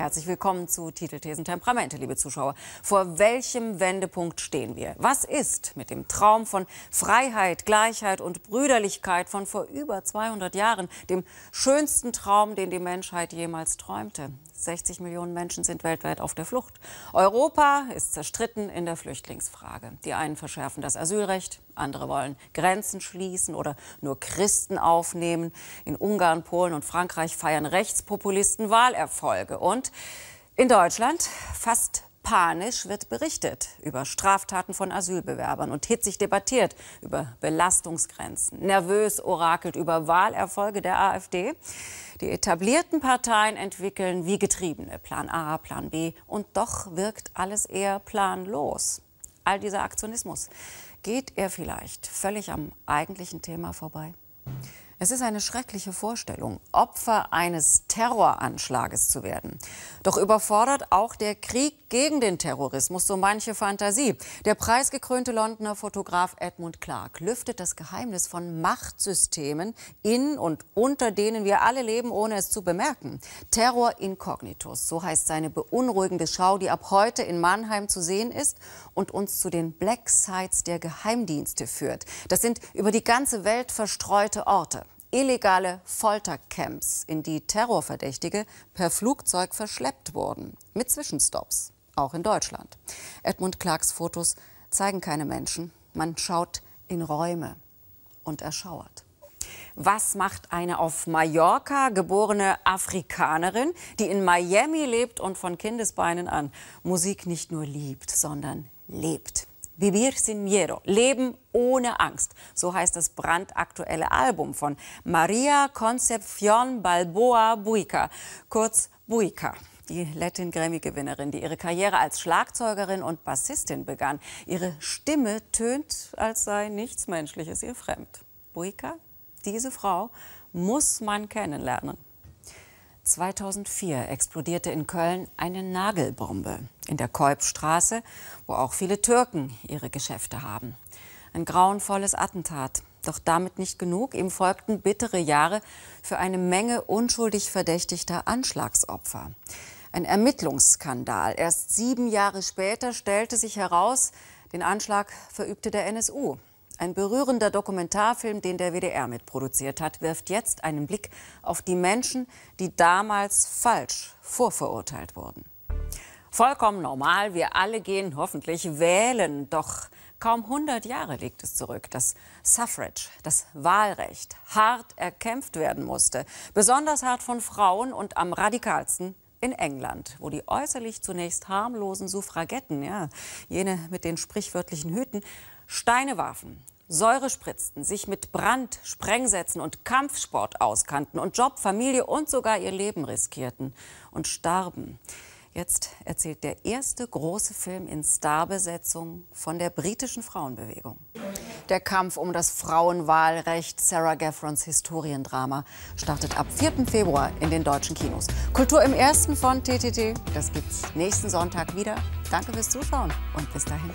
Herzlich willkommen zu Titelthesen Temperamente, liebe Zuschauer. Vor welchem Wendepunkt stehen wir? Was ist mit dem Traum von Freiheit, Gleichheit und Brüderlichkeit von vor über 200 Jahren, dem schönsten Traum, den die Menschheit jemals träumte? 60 Millionen Menschen sind weltweit auf der Flucht. Europa ist zerstritten in der Flüchtlingsfrage. Die einen verschärfen das Asylrecht, andere wollen Grenzen schließen oder nur Christen aufnehmen. In Ungarn, Polen und Frankreich feiern Rechtspopulisten Wahlerfolge. Und in Deutschland fast Panisch wird berichtet über Straftaten von Asylbewerbern und hitzig debattiert über Belastungsgrenzen. Nervös orakelt über Wahlerfolge der AfD. Die etablierten Parteien entwickeln wie Getriebene Plan A, Plan B und doch wirkt alles eher planlos. All dieser Aktionismus, geht er vielleicht völlig am eigentlichen Thema vorbei? Es ist eine schreckliche Vorstellung, Opfer eines Terroranschlages zu werden. Doch überfordert auch der Krieg gegen den Terrorismus so manche Fantasie. Der preisgekrönte Londoner Fotograf Edmund Clark lüftet das Geheimnis von Machtsystemen in und unter denen wir alle leben, ohne es zu bemerken. Terror Incognitus, so heißt seine beunruhigende Schau, die ab heute in Mannheim zu sehen ist und uns zu den Black Sites der Geheimdienste führt. Das sind über die ganze Welt verstreute Orte illegale Foltercamps, in die Terrorverdächtige per Flugzeug verschleppt wurden, mit Zwischenstops, auch in Deutschland. Edmund Clarks Fotos zeigen keine Menschen, man schaut in Räume und erschauert. Was macht eine auf Mallorca geborene Afrikanerin, die in Miami lebt und von Kindesbeinen an Musik nicht nur liebt, sondern lebt? Vivir sin miedo, Leben ohne Angst. So heißt das brandaktuelle Album von Maria Concepcion Balboa Buica, kurz Buica. Die Lettin Grammy-Gewinnerin, die ihre Karriere als Schlagzeugerin und Bassistin begann. Ihre Stimme tönt, als sei nichts Menschliches ihr fremd. Buica, diese Frau muss man kennenlernen. 2004 explodierte in Köln eine Nagelbombe in der Kolbstraße, wo auch viele Türken ihre Geschäfte haben. Ein grauenvolles Attentat. Doch damit nicht genug. Ihm folgten bittere Jahre für eine Menge unschuldig verdächtigter Anschlagsopfer. Ein Ermittlungsskandal. Erst sieben Jahre später stellte sich heraus, den Anschlag verübte der NSU. Ein berührender Dokumentarfilm, den der WDR mitproduziert hat, wirft jetzt einen Blick auf die Menschen, die damals falsch vorverurteilt wurden. Vollkommen normal, wir alle gehen hoffentlich wählen, doch kaum 100 Jahre liegt es zurück, dass Suffrage, das Wahlrecht, hart erkämpft werden musste, besonders hart von Frauen und am radikalsten in England, wo die äußerlich zunächst harmlosen Suffragetten, ja, jene mit den sprichwörtlichen Hüten, Steine warfen, Säure spritzten, sich mit Brand, Sprengsätzen und Kampfsport auskannten und Job, Familie und sogar ihr Leben riskierten und starben. Jetzt erzählt der erste große Film in Starbesetzung von der britischen Frauenbewegung. Der Kampf um das Frauenwahlrecht, Sarah Gaffrons Historiendrama, startet ab 4. Februar in den deutschen Kinos. Kultur im Ersten von TTT, das gibt's nächsten Sonntag wieder. Danke fürs Zuschauen und bis dahin.